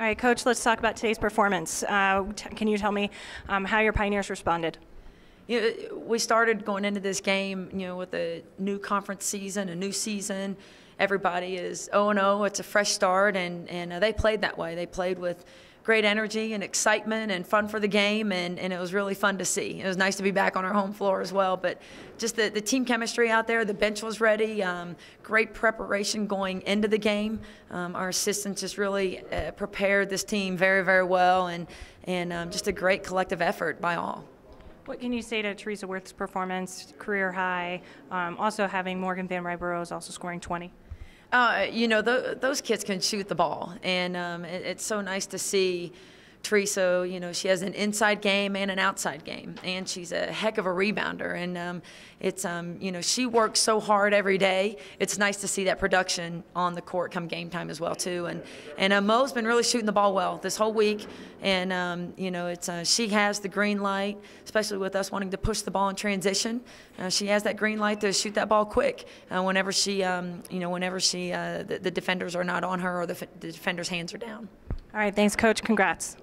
All right, Coach, let's talk about today's performance. Uh, can you tell me um, how your Pioneers responded? You know, we started going into this game, you know, with a new conference season, a new season. Everybody is 0 0. It's a fresh start, and, and uh, they played that way. They played with great energy and excitement and fun for the game, and, and it was really fun to see. It was nice to be back on our home floor as well, but just the, the team chemistry out there, the bench was ready, um, great preparation going into the game. Um, our assistants just really uh, prepared this team very, very well, and, and um, just a great collective effort by all. What can you say to Teresa Worth's performance, career high, um, also having Morgan Van Ryborough also scoring 20? Uh, you know, those kids can shoot the ball, and um, it, it's so nice to see Teresa, you know, she has an inside game and an outside game, and she's a heck of a rebounder. And um, it's, um, you know, she works so hard every day. It's nice to see that production on the court come game time as well too. And and uh, Mo's been really shooting the ball well this whole week, and um, you know, it's uh, she has the green light, especially with us wanting to push the ball in transition. Uh, she has that green light to shoot that ball quick uh, whenever she, um, you know, whenever she uh, the, the, defenders are not on her or the, the defenders' hands are down. All right, thanks, coach. Congrats.